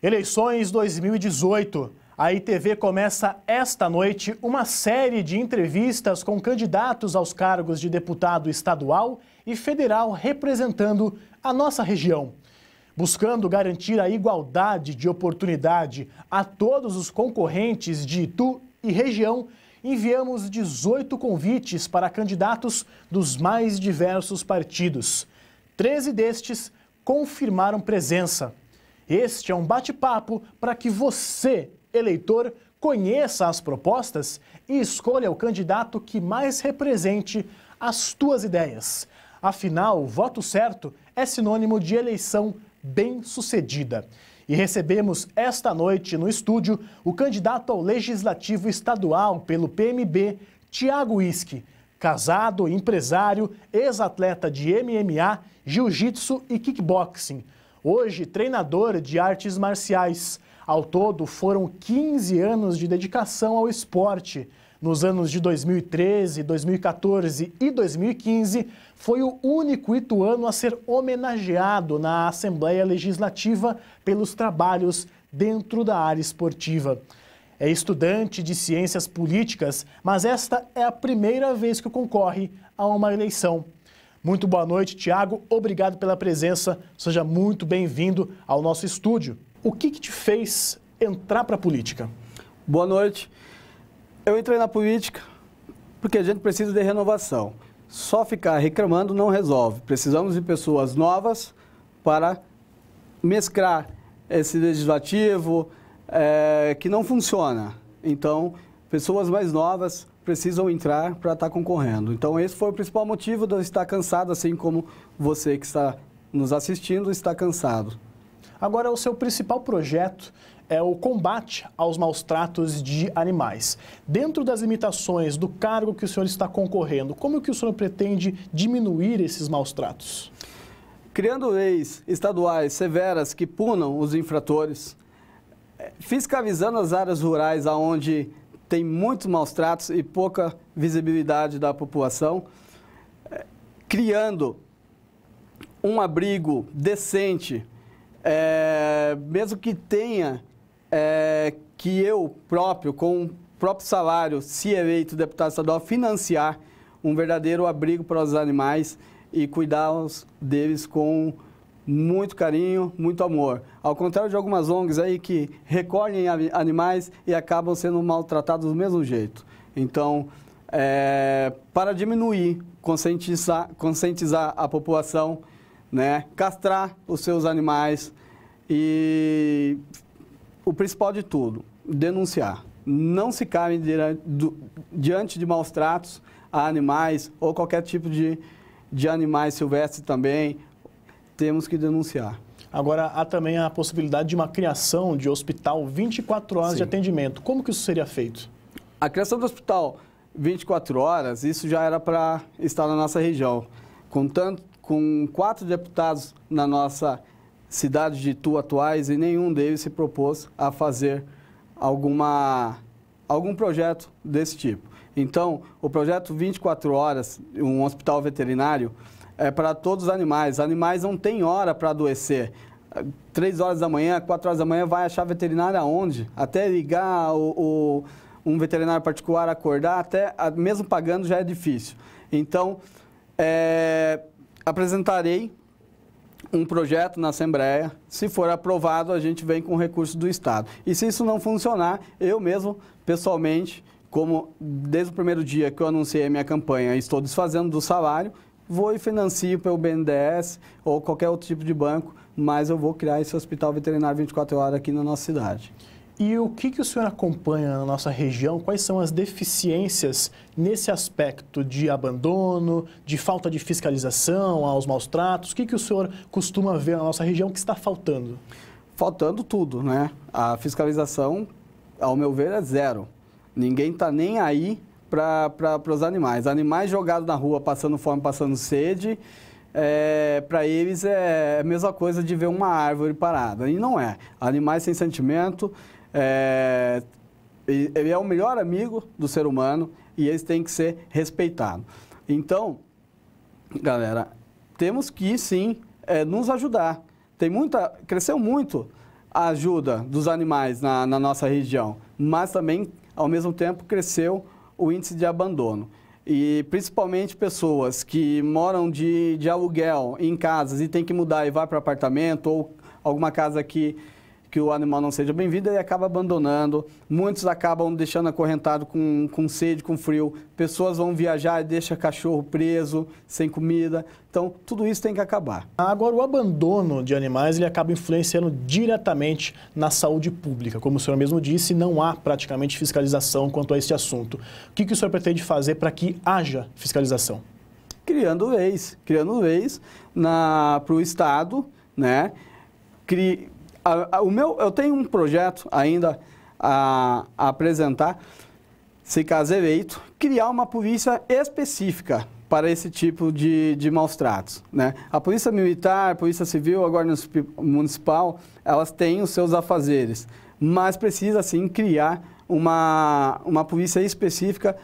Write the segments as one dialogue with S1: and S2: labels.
S1: Eleições 2018. A ITV começa esta noite uma série de entrevistas com candidatos aos cargos de deputado estadual e federal representando a nossa região. Buscando garantir a igualdade de oportunidade a todos os concorrentes de Itu e região, enviamos 18 convites para candidatos dos mais diversos partidos. 13 destes confirmaram presença. Este é um bate-papo para que você, eleitor, conheça as propostas e escolha o candidato que mais represente as tuas ideias. Afinal, voto certo é sinônimo de eleição bem-sucedida. E recebemos esta noite no estúdio o candidato ao Legislativo Estadual pelo PMB, Tiago Isque. Casado, empresário, ex-atleta de MMA, jiu-jitsu e kickboxing hoje treinador de artes marciais. Ao todo, foram 15 anos de dedicação ao esporte. Nos anos de 2013, 2014 e 2015, foi o único ituano a ser homenageado na Assembleia Legislativa pelos trabalhos dentro da área esportiva. É estudante de ciências políticas, mas esta é a primeira vez que concorre a uma eleição. Muito boa noite, Tiago. Obrigado pela presença. Seja muito bem-vindo ao nosso estúdio.
S2: O que, que te fez entrar para a política? Boa noite. Eu entrei na política porque a gente precisa de renovação. Só ficar reclamando não resolve. Precisamos de pessoas novas para mesclar esse legislativo é, que não funciona. Então, pessoas mais novas precisam entrar para estar tá concorrendo. Então, esse foi o principal motivo de eu estar cansado, assim como você que está nos assistindo está cansado. Agora, o seu principal
S1: projeto é o combate aos maus tratos de animais. Dentro das limitações do cargo que o senhor está concorrendo, como que o senhor pretende diminuir esses
S2: maus tratos? Criando leis estaduais severas que punam os infratores, eh, fiscalizando as áreas rurais onde tem muitos maus tratos e pouca visibilidade da população, eh, criando um abrigo decente, é, mesmo que tenha é, que eu próprio, com o próprio salário, se eleito deputado estadual, financiar um verdadeiro abrigo para os animais e cuidar deles com muito carinho, muito amor. Ao contrário de algumas ONGs aí que recolhem animais e acabam sendo maltratados do mesmo jeito. Então, é, para diminuir, conscientizar, conscientizar a população, né, castrar os seus animais e o principal de tudo, denunciar. Não se calem diante de maus tratos a animais ou qualquer tipo de, de animais silvestres também, temos que denunciar. Agora, há também a possibilidade de uma
S1: criação de hospital 24 horas Sim. de atendimento. Como que isso seria feito?
S2: A criação do hospital 24 horas, isso já era para estar na nossa região. Contando com quatro deputados na nossa cidade de Itu atuais, e nenhum deles se propôs a fazer alguma, algum projeto desse tipo. Então, o projeto 24 horas, um hospital veterinário, é para todos os animais. Animais não têm hora para adoecer. Três horas da manhã, quatro horas da manhã, vai achar veterinário aonde? Até ligar o, o um veterinário particular acordar, até mesmo pagando já é difícil. Então, é, apresentarei um projeto na Assembleia. Se for aprovado, a gente vem com recurso do Estado. E se isso não funcionar, eu mesmo, pessoalmente, como desde o primeiro dia que eu anunciei a minha campanha, estou desfazendo do salário, vou e financio pelo BNDES ou qualquer outro tipo de banco, mas eu vou criar esse hospital veterinário 24 horas aqui na nossa cidade.
S1: E o que, que o senhor acompanha na nossa região? Quais são as deficiências nesse aspecto de abandono, de falta de fiscalização aos maus tratos? O que, que o senhor costuma ver na nossa região que está faltando?
S2: Faltando tudo, né? A fiscalização, ao meu ver, é zero. Ninguém está nem aí para os animais. Animais jogados na rua, passando fome, passando sede, é, para eles é, é a mesma coisa de ver uma árvore parada. E não é. Animais sem sentimento, é, ele é o melhor amigo do ser humano e eles têm que ser respeitados. Então, galera, temos que sim é, nos ajudar. Tem muita, cresceu muito a ajuda dos animais na, na nossa região, mas também, ao mesmo tempo, cresceu o índice de abandono. E principalmente pessoas que moram de, de aluguel em casas e tem que mudar e vai para apartamento ou alguma casa que que o animal não seja bem-vindo, ele acaba abandonando. Muitos acabam deixando acorrentado com, com sede, com frio. Pessoas vão viajar e deixam cachorro preso, sem comida. Então, tudo isso tem que acabar.
S1: Agora, o abandono de animais ele acaba influenciando diretamente na saúde pública. Como o senhor mesmo disse, não há praticamente fiscalização quanto a esse assunto. O que, que o senhor pretende fazer para que haja fiscalização?
S2: Criando leis, criando leis para o Estado, né? Cri a, a, o meu, eu tenho um projeto ainda a, a apresentar, se caso eleito, criar uma polícia específica para esse tipo de, de maus tratos. Né? A polícia militar, a polícia civil, a guarda municipal, elas têm os seus afazeres, mas precisa sim criar uma, uma polícia específica,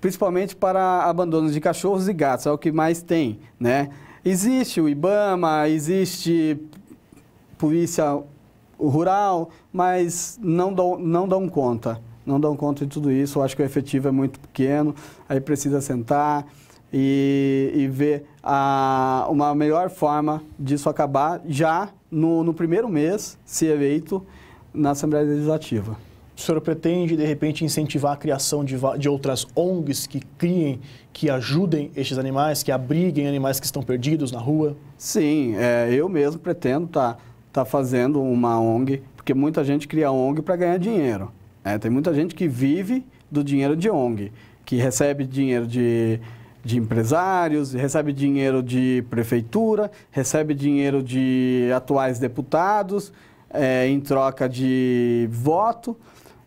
S2: principalmente para abandonos de cachorros e gatos, é o que mais tem. Né? Existe o IBAMA, existe polícia o rural, mas não dão, não dão conta. Não dão conta de tudo isso. Eu acho que o efetivo é muito pequeno, aí precisa sentar e, e ver a, uma melhor forma disso acabar já no, no primeiro mês, se eleito, na Assembleia Legislativa. O senhor pretende, de repente, incentivar a criação de, de,
S1: outras ONGs que criem, que ajudem estes animais, que abriguem animais que estão perdidos
S2: na rua? Sim, é, eu mesmo pretendo estar tá está fazendo uma ONG, porque muita gente cria ONG para ganhar dinheiro. é Tem muita gente que vive do dinheiro de ONG, que recebe dinheiro de, de empresários, recebe dinheiro de prefeitura, recebe dinheiro de atuais deputados, é, em troca de voto.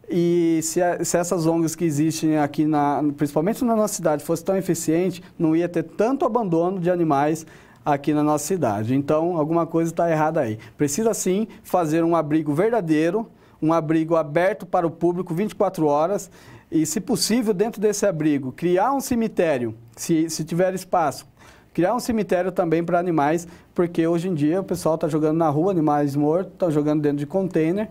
S2: E se, se, essas ONGs que existem aqui, na, principalmente na nossa cidade, fosse tão eficiente, não ia ter tanto abandono de animais aqui na nossa cidade. Então, alguma coisa está errada aí. Precisa sim fazer um abrigo verdadeiro, um abrigo aberto para o público 24 horas e, se possível, dentro desse abrigo, criar um cemitério, se, se tiver espaço. Criar um cemitério também para animais, porque hoje em dia o pessoal está jogando na rua animais mortos, está jogando dentro de container.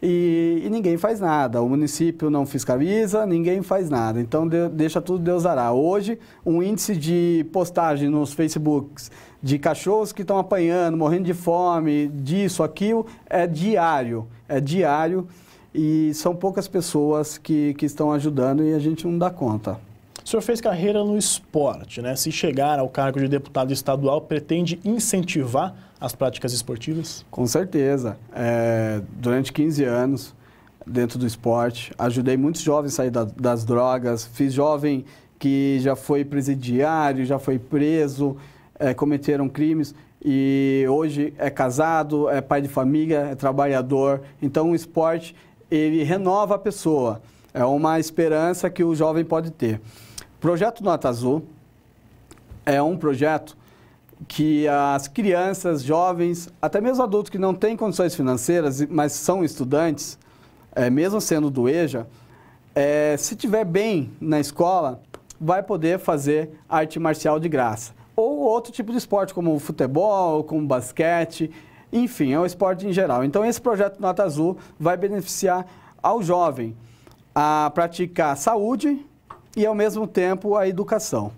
S2: E, e, ninguém faz nada. O município não fiscaliza, ninguém faz nada. Então de, deixa tudo Deus dará. Hoje, um índice de postagem nos Facebooks de cachorros que estão apanhando, morrendo de fome, disso, aquilo, é diário. É diário e são poucas pessoas que, que estão ajudando e a gente não dá conta.
S1: O senhor fez carreira no esporte, né? Se chegar ao cargo de deputado estadual, pretende incentivar as práticas esportivas?
S2: Com certeza. É, durante 15 anos, dentro do esporte, ajudei muitos jovens a sair da, das drogas, fiz jovem que já foi presidiário, já foi preso, é, cometeram crimes e hoje é casado, é pai de família, é trabalhador. Então o esporte ele renova a pessoa. É uma esperança que o jovem pode ter. Projeto Nota Azul é um projeto que as crianças, jovens, até mesmo adultos que não têm condições financeiras, mas são estudantes, é, mesmo sendo do EJA, é, se tiver bem na escola, vai poder fazer arte marcial de graça. Ou outro tipo de esporte, como futebol, como basquete, enfim, é um esporte em geral. Então, esse projeto Nota Azul vai beneficiar ao jovem a praticar saúde e, ao mesmo tempo, a educação.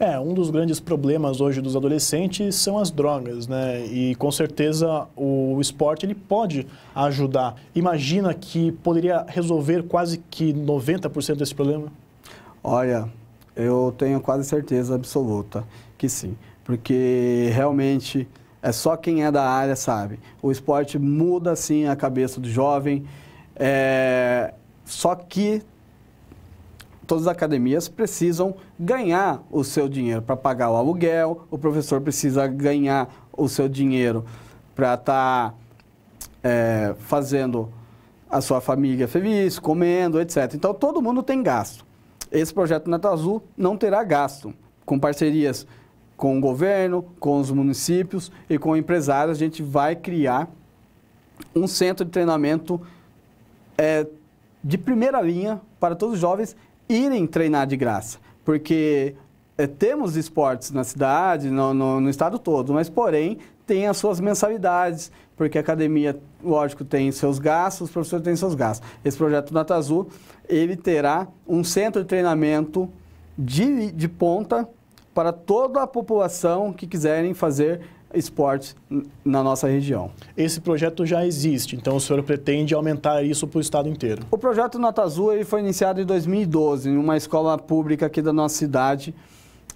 S2: É, um dos grandes problemas hoje dos
S1: adolescentes são as drogas, né? E com certeza o esporte ele pode ajudar. Imagina que poderia resolver quase que 90% desse problema?
S2: Olha, eu tenho quase certeza absoluta que sim, porque realmente é só quem é da área sabe. O esporte muda sim a cabeça do jovem. É... Só que todas as academias precisam ganhar o seu dinheiro para pagar o aluguel, o professor precisa ganhar o seu dinheiro para estar tá, é, fazendo a sua família feliz, comendo, etc. Então todo mundo tem gasto. Esse projeto Nata Azul não terá gasto. Com parcerias com o governo, com os municípios e com empresários, a gente vai criar um centro de treinamento é, de primeira linha para todos os jovens irem treinar de graça. Porque é, temos esportes na cidade, no, no, no, estado todo, mas porém tem as suas mensalidades, porque a academia, lógico, tem seus gastos, os professores têm seus gastos. Esse projeto Nata Azul, ele terá um centro de treinamento de, de ponta para toda a população que quiserem fazer esportes na nossa região. Esse projeto já existe, então o senhor pretende aumentar isso para o estado inteiro? O projeto Nota Azul ele foi iniciado em 2012, em uma escola pública aqui da nossa cidade,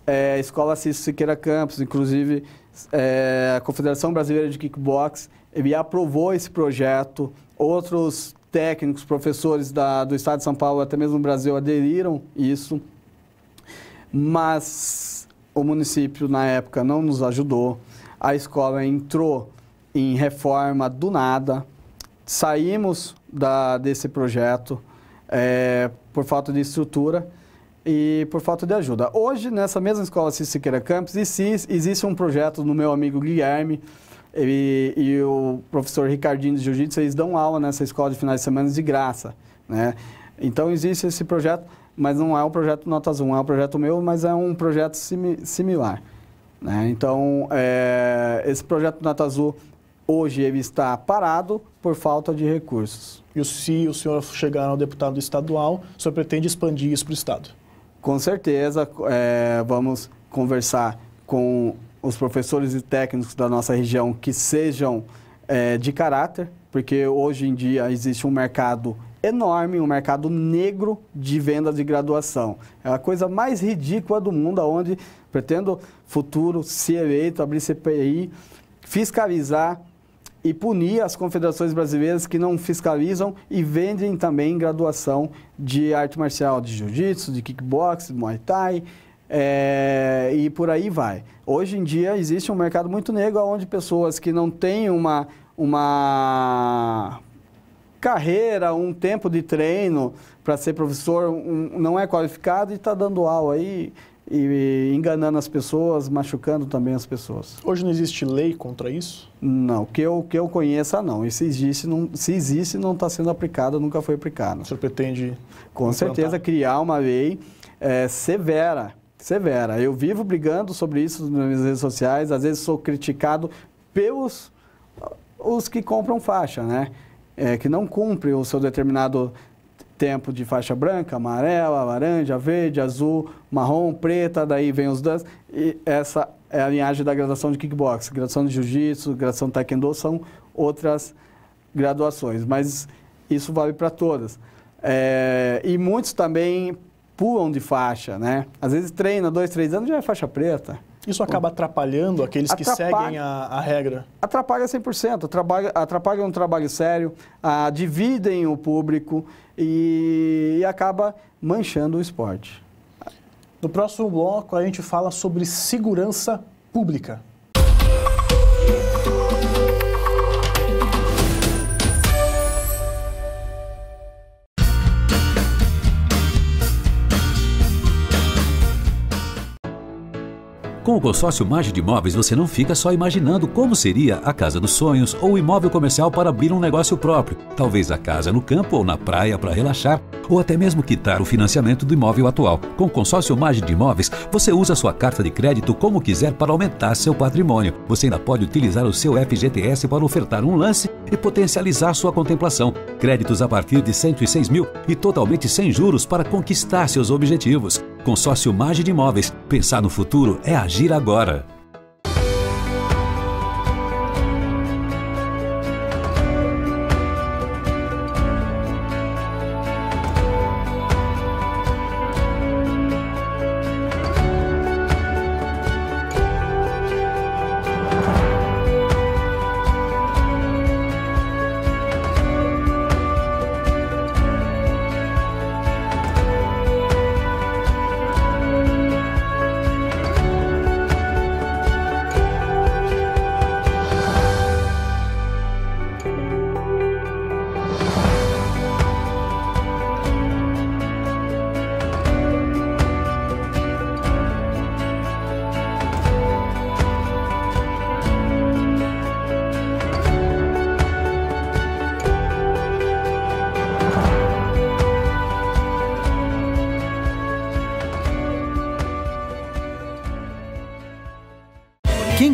S2: é, Escola Cício Siqueira Campos, inclusive é, a Confederação Brasileira de Kickbox, ele aprovou esse projeto, outros técnicos, professores da, do estado de São Paulo, até mesmo do Brasil, aderiram isso, mas o município na época não nos ajudou, a escola entrou em reforma do nada, saímos da, desse projeto é, por falta de estrutura e por falta de ajuda. Hoje, nessa mesma escola Siqueira Campos, existe um projeto do meu amigo Guilherme e, e o professor Ricardinho de Jiu-Jitsu, eles dão aula nessa escola de finais de semana de graça, né? Então, existe esse projeto, mas não é um projeto Notas 1, é um projeto meu, mas é um projeto similar. Né? Então, é, esse projeto do Nata Azul, hoje, ele está parado por falta de
S1: recursos. E se o senhor chegar ao deputado estadual,
S2: o senhor pretende expandir isso para o Estado? Com certeza, é, vamos conversar com os professores e técnicos da nossa região que sejam é, de caráter, porque hoje em dia existe um mercado enorme, um mercado negro de vendas de graduação. É a coisa mais ridícula do mundo, onde Pretendo, futuro, ser eleito, abrir CPI, fiscalizar e punir as confederações brasileiras que não fiscalizam e vendem também graduação de arte marcial, de jiu-jitsu, de kickbox, de muay thai, é, e por aí vai. Hoje em dia existe um mercado muito negro onde pessoas que não têm uma, uma carreira, um tempo de treino para ser professor, um, não é qualificado e está dando aula aí. E e enganando as pessoas, machucando também as pessoas. Hoje não existe lei contra isso? Não, que eu, que eu conheça não. E se existe, não, se existe, não está sendo aplicada, nunca foi aplicada. O senhor pretende? Com implantar? certeza criar uma lei é, severa, severa. Eu vivo brigando sobre isso nas minhas redes sociais. Às vezes sou criticado pelos os que compram faixa, né? É, que não cumpre o seu determinado tempo de faixa branca, amarela, laranja, verde, azul, marrom, preta, daí vem os dan. E essa é a linhagem da graduação de kickbox. Graduação de jiu-jitsu, graduação de taekwondo são outras graduações, mas isso vale para todas. É, e muitos também pulam de faixa, né? Às vezes treina dois, três anos já é faixa preta. Isso acaba atrapalhando aqueles atrapalha, que seguem a, a, regra? Atrapalha 100%, atrapalha, atrapalha um trabalho sério, ah, dividem o público e, e acaba manchando o esporte. No próximo bloco, a gente fala sobre segurança pública.
S1: Com o consórcio Margem de Imóveis, você não fica só imaginando como seria a casa dos sonhos ou o imóvel comercial para abrir um negócio próprio, talvez a casa no campo ou na praia para relaxar, ou até mesmo quitar o financiamento do imóvel atual. Com o consórcio Margem de Imóveis, você usa sua carta de crédito como quiser para aumentar seu patrimônio. Você ainda pode utilizar o seu FGTS para ofertar um lance e potencializar sua contemplação. Créditos a partir de 106 mil e totalmente sem juros para conquistar seus objetivos. Consórcio Mage de Imóveis. Pensar no futuro é agir agora.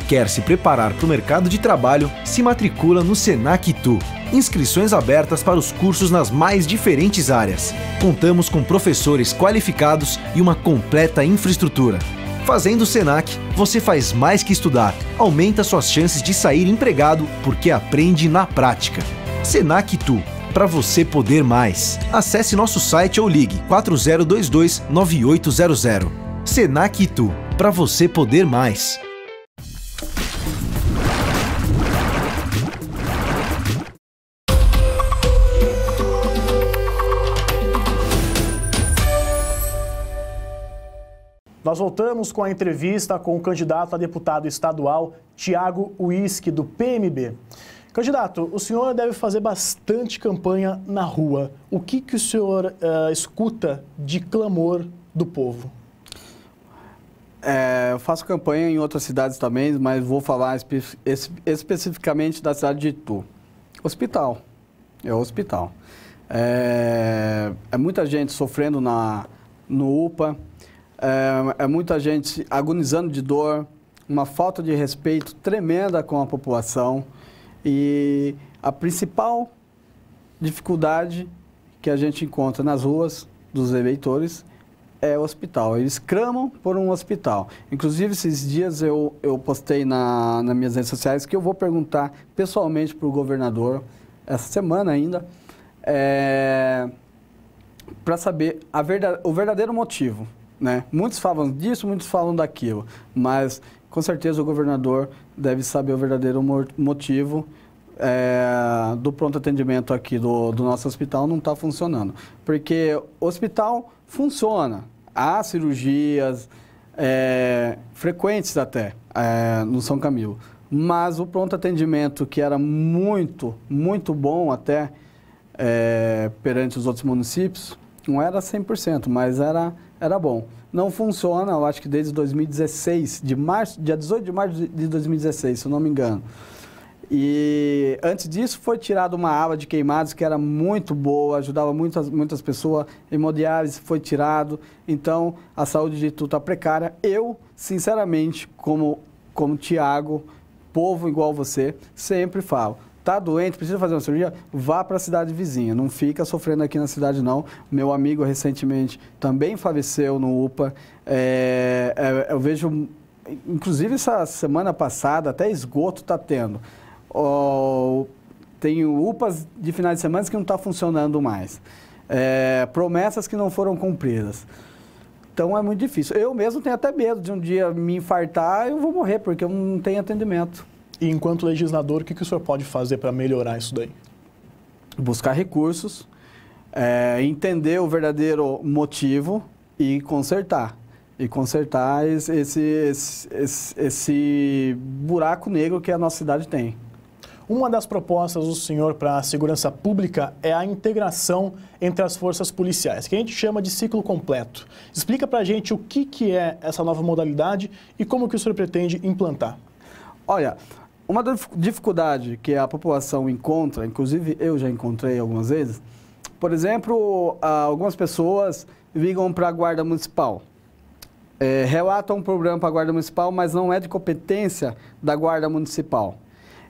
S1: quer se preparar para o mercado de trabalho, se matricula no Senac Tu. Inscrições abertas para os cursos nas mais diferentes áreas. Contamos com professores qualificados e uma completa infraestrutura. Fazendo o Senac, você faz mais que estudar, aumenta suas chances de sair empregado porque aprende na prática. Senac Tu, para você poder mais. Acesse nosso site ou ligue 4022 9800. Senac Tu, para você poder mais. Nós voltamos com a entrevista com o candidato a deputado estadual, Tiago Uísque, do PMB. Candidato, o senhor deve fazer bastante campanha na rua. O que, que o senhor uh, escuta de clamor do povo?
S2: É, eu faço campanha em outras cidades também, mas vou falar espe espe especificamente da cidade de Itu. Hospital. É o hospital. É, é muita gente sofrendo na, no UPA, é, é muita gente agonizando de dor, uma falta de respeito tremenda com a população e a principal dificuldade que a gente encontra nas ruas dos eleitores é o hospital. Eles clamam por um hospital. Inclusive, esses dias eu, eu postei na, nas minhas redes sociais que eu vou perguntar pessoalmente para o governador, essa semana ainda, é, para saber a verdade, o verdadeiro motivo né? Muitos falam disso, muitos falam daquilo, mas com certeza o governador deve saber o verdadeiro motivo é, do pronto atendimento aqui do, do nosso hospital não está funcionando. Porque o hospital funciona, há cirurgias é, frequentes até é, no São Camilo, mas o pronto atendimento que era muito, muito bom até perante os outros municípios, não era 100%, mas era era bom. Não funciona, eu acho que desde 2016, de março, dia 18 de março de 2016, se eu não me engano. E antes disso foi tirada uma aba de queimados que era muito boa, ajudava muitas, muitas pessoas. Hemodiálise foi tirado, então a saúde de tudo está precária. Eu, sinceramente, como, como Tiago, povo igual você, sempre falo Tá doente, precisa fazer uma cirurgia? Vá para a cidade vizinha. Não fica sofrendo aqui na cidade, não. Meu amigo recentemente também faleceu no UPA. É, é, eu vejo, inclusive essa semana passada, até esgoto está tendo. Oh, tem UPAs de finais de semana que não está funcionando mais. É, promessas que não foram cumpridas. Então é muito difícil. Eu mesmo tenho até medo de um dia me infartar e eu vou morrer, porque eu não tenho atendimento. E enquanto legislador, o que, que o senhor pode fazer para melhorar isso daí? Buscar recursos, é, entender o verdadeiro motivo e consertar. E consertar esse, esse, esse, esse buraco negro que a nossa cidade tem. Uma das propostas do senhor para a segurança pública
S1: é a integração entre as forças policiais, que a gente chama de ciclo completo. Explica
S2: para a gente o que, que é essa nova modalidade e como que o senhor pretende implantar. Olha, uma dificuldade que a população encontra, inclusive eu já encontrei algumas vezes, por exemplo, algumas pessoas ligam para a Guarda Municipal. É, relatam um problema para a Guarda Municipal, mas não é de competência da Guarda Municipal.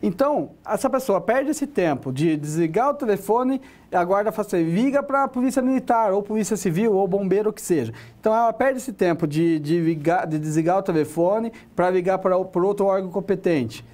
S2: Então, essa pessoa perde esse tempo de desligar o telefone a guarda fala assim, liga para a polícia militar, ou polícia civil, ou bombeiro, o que seja. Então, ela perde esse tempo de, de, ligar, de desligar o telefone para ligar para outro órgão competente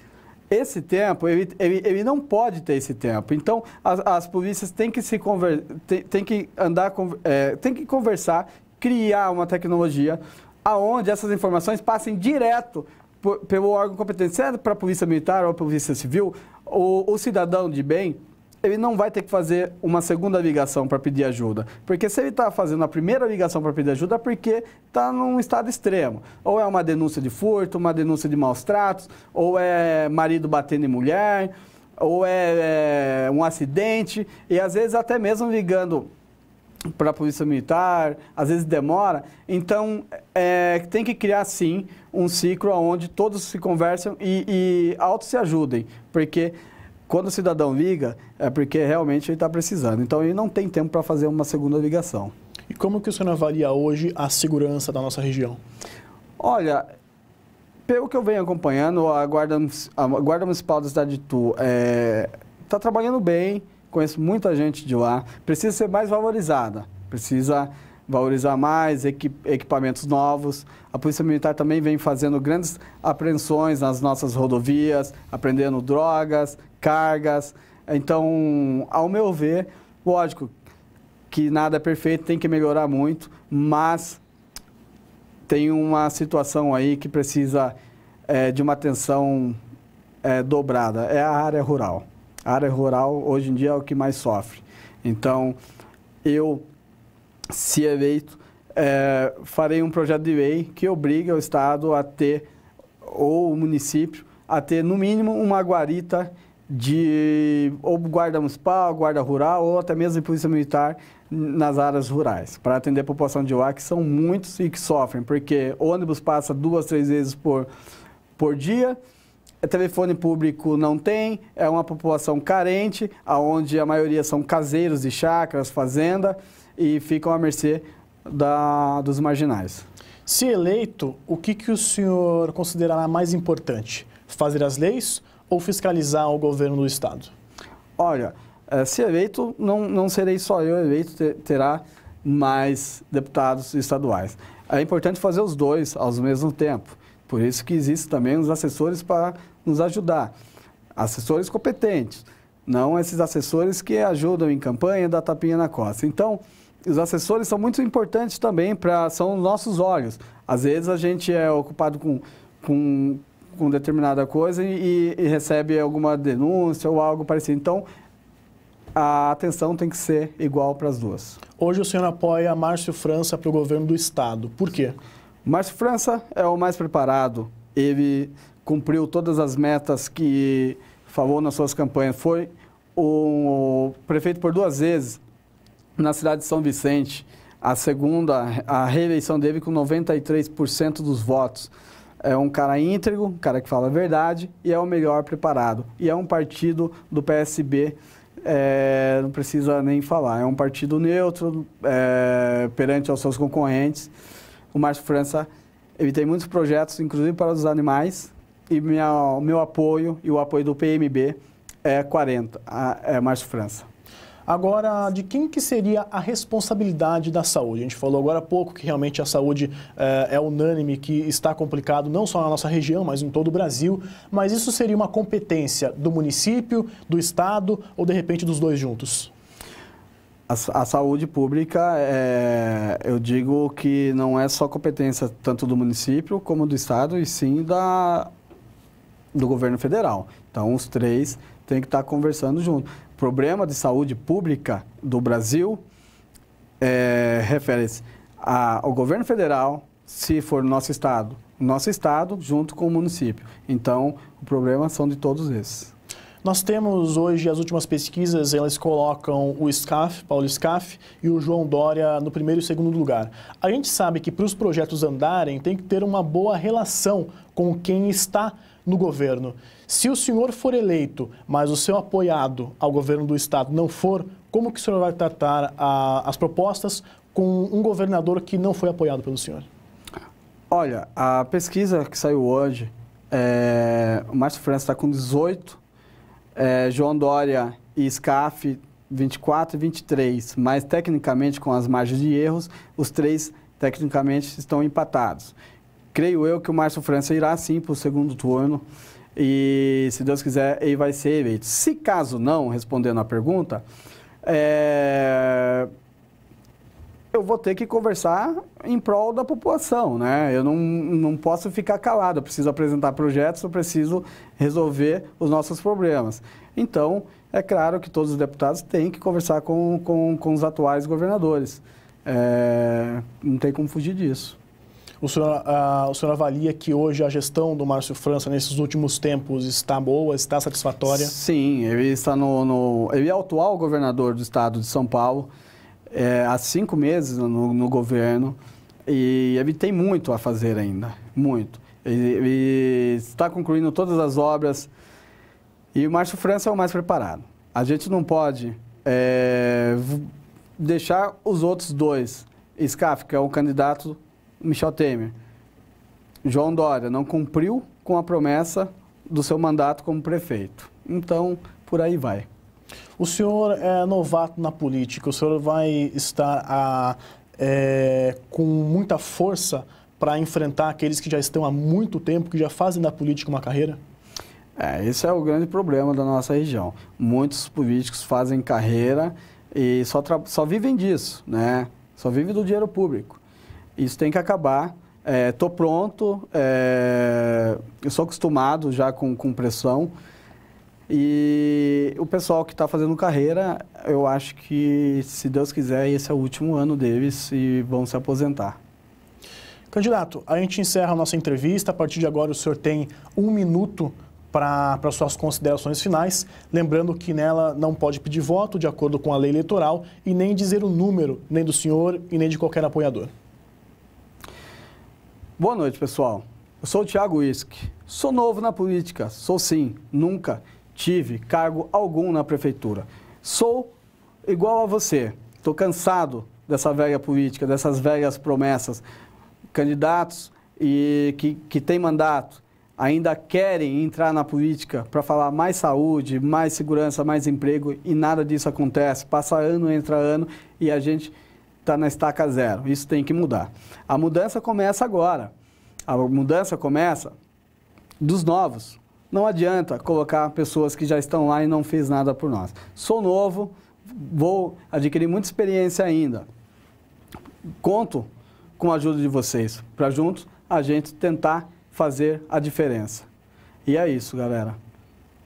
S2: esse tempo, ele, ele, ele, não pode ter esse tempo. Então, as, as polícias têm que se conver, têm, têm que andar, é, têm que conversar, criar uma tecnologia aonde essas informações passem direto por, pelo órgão competente, seja para a polícia militar ou a polícia civil, o, o cidadão de bem ele não vai ter que fazer uma segunda ligação para pedir ajuda. Porque se ele está fazendo a primeira ligação para pedir ajuda, é porque está num estado extremo. Ou é uma denúncia de furto, uma denúncia de maus tratos, ou é marido batendo em mulher, ou é, é um acidente. E às vezes até mesmo ligando para a polícia militar, às vezes demora. Então, é, tem que criar, sim, um ciclo onde todos se conversam e, e se ajudem, porque quando o cidadão liga, é porque realmente ele está precisando. Então, ele não tem tempo para fazer uma segunda ligação. E como que o senhor avalia hoje a segurança da nossa região? Olha, pelo que eu venho acompanhando, a Guarda, a guarda Municipal da cidade de Itu está é, tá trabalhando bem, conheço muita gente de lá, precisa ser mais valorizada, precisa valorizar mais equipamentos novos. A Polícia Militar também vem fazendo grandes apreensões nas nossas rodovias, apreendendo drogas, cargas. Então, ao meu ver, lógico que nada é perfeito, tem que melhorar muito, mas tem uma situação aí que precisa é, de uma atenção é, dobrada. É a área rural. A área rural, hoje em dia, é o que mais sofre. Então, eu, se eleito, é, farei um projeto de lei que obrigue o Estado a ter, ou o município, a ter, no mínimo, uma guarita de ou guarda municipal, guarda rural ou até mesmo de polícia militar nas áreas rurais, para atender a população de lá, que são muitos e que sofrem, porque ônibus passa duas, três vezes por, por dia, é telefone público não tem, é uma população carente, aonde a maioria são caseiros de chacras, fazenda, e ficam à mercê da, dos marginais. Se eleito, o que, que o senhor considerará mais importante? Fazer as leis ou fiscalizar o governo do Estado? Olha, eh, se eleito, não, não serei só eu eleito, terá mais deputados estaduais. É importante fazer os dois ao mesmo tempo. Por isso que existem também os assessores para nos ajudar. Assessores competentes, não esses assessores que ajudam em campanha, da tapinha na costa. Então, os assessores são muito importantes também, para são nossos olhos. Às vezes a gente é ocupado com, com com determinada coisa e, e recebe alguma denúncia ou algo parecido. Então, a atenção tem que ser igual para as duas. Hoje o senhor apoia Márcio França para o governo do Estado. Por quê? Márcio França é o mais preparado. Ele cumpriu todas as metas que falou nas suas campanhas. Foi o prefeito por duas vezes na cidade de São Vicente. A segunda, a reeleição dele com 93% dos votos é um cara íntegro, um cara que fala a verdade e é o melhor preparado. E é um partido do PSB, é, não precisa nem falar, é um partido neutro é, perante aos seus concorrentes. O Márcio França, ele tem muitos projetos, inclusive para os animais, e o meu apoio e o apoio do PMB é 40, É é Márcio França.
S1: Agora, de quem que seria a responsabilidade da saúde? A gente falou agora há pouco que realmente a saúde é, é unânime, que está complicado não só na nossa região, mas em todo o Brasil. Mas isso seria uma competência do município, do Estado ou, de repente, dos dois juntos?
S2: A, a, saúde pública, é, eu digo que não é só competência tanto do município como do Estado, e sim da do governo federal. Então, os três têm que estar conversando junto. O problema de saúde pública do Brasil é, refere-se ao governo federal, se for nosso estado, nosso estado junto com o município. Então, o problema são de todos esses.
S1: Nós temos hoje as últimas pesquisas, elas colocam o SCAF, Paulo SCAF, e o João Dória no primeiro e segundo lugar. A gente sabe que para os projetos andarem tem que ter uma boa relação com quem está no governo. Se o senhor for eleito, mas o seu apoiado ao governo do Estado não for, como que o senhor vai tratar a, as propostas com um governador que não foi apoiado pelo senhor?
S2: Olha, a pesquisa que saiu hoje, é, o Márcio França está com 18, é, João Dória e SCAF 24 e 23, mas tecnicamente com as margens de erros, os três tecnicamente estão empatados creio eu que o Márcio França irá sim para o segundo turno. E se Deus quiser, ele vai ser eleito. Se caso não, respondendo à pergunta, é... eu vou ter que conversar em prol da população, né? Eu não, não posso ficar calado, eu preciso apresentar projetos, eu preciso resolver os nossos problemas. Então, é claro que todos os deputados têm que conversar com, com, com os atuais governadores. É... Não tem como fugir disso.
S1: O senhor, uh, o senhor avalia que hoje a gestão do Márcio França nesses últimos tempos está boa, está satisfatória?
S2: Sim, ele está no, no ele é o atual governador do estado de São Paulo é, há cinco meses no, no, governo e ele tem muito a fazer ainda, muito. Ele, ele está concluindo todas as obras e o Márcio França é o mais preparado. A gente não pode é, deixar os outros dois. Scaf, que é o candidato Michel Temer. João Dória não cumpriu com a promessa do seu mandato como prefeito. Então, por aí vai. O senhor é novato
S1: na política, o senhor vai estar a, é, com muita força
S2: para enfrentar aqueles que já estão há muito tempo, que já fazem da política uma carreira? É, esse é o grande problema da nossa região. Muitos políticos fazem carreira e só, só vivem disso, né? Só vivem do dinheiro público. Isso tem que acabar. Estou é, pronto, é, eu sou acostumado já com, com pressão. E o pessoal que está fazendo carreira, eu acho que, se Deus quiser, esse é o último ano deles e vão se aposentar.
S1: Candidato, a gente encerra a nossa entrevista. A partir de agora, o senhor tem um minuto para suas considerações finais. Lembrando que nela não pode pedir voto de acordo com a lei eleitoral e nem dizer o número, nem do senhor e nem de qualquer apoiador.
S2: Boa noite, pessoal. Eu sou o Thiago Isk. Sou novo na política. Sou sim, nunca tive cargo algum na prefeitura. Sou igual a você. Estou cansado dessa velha política, dessas velhas promessas. Candidatos e que, que têm mandato ainda querem entrar na política para falar mais saúde, mais segurança, mais emprego e nada disso acontece. Passa ano, entra ano e a gente está na estaca zero. Isso tem que mudar. A mudança começa agora. A mudança começa dos novos. Não adianta colocar pessoas que já estão lá e não fez nada por nós. Sou novo, vou adquirir muita experiência ainda. Conto com a ajuda de vocês para juntos a gente tentar fazer a diferença. E é isso, galera.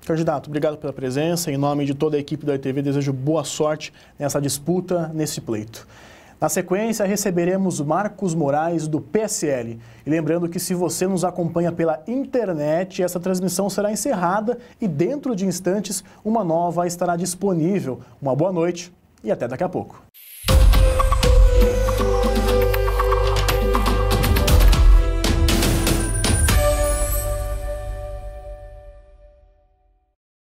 S2: Candidato, obrigado pela presença. Em nome de toda a equipe da ITV, desejo boa sorte
S1: nessa disputa, nesse pleito. Na sequência, receberemos Marcos Moraes, do PSL. E lembrando que se você nos acompanha pela internet, essa transmissão será encerrada e dentro de instantes uma nova estará disponível. Uma boa noite e até daqui a pouco.